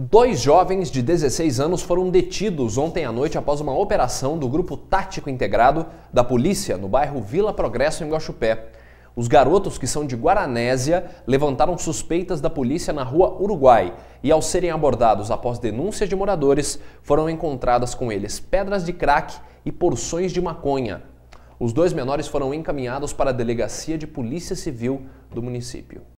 Dois jovens de 16 anos foram detidos ontem à noite após uma operação do Grupo Tático Integrado da Polícia no bairro Vila Progresso, em Guaxupé. Os garotos, que são de Guaranésia, levantaram suspeitas da polícia na rua Uruguai e, ao serem abordados após denúncias de moradores, foram encontradas com eles pedras de crack e porções de maconha. Os dois menores foram encaminhados para a Delegacia de Polícia Civil do município.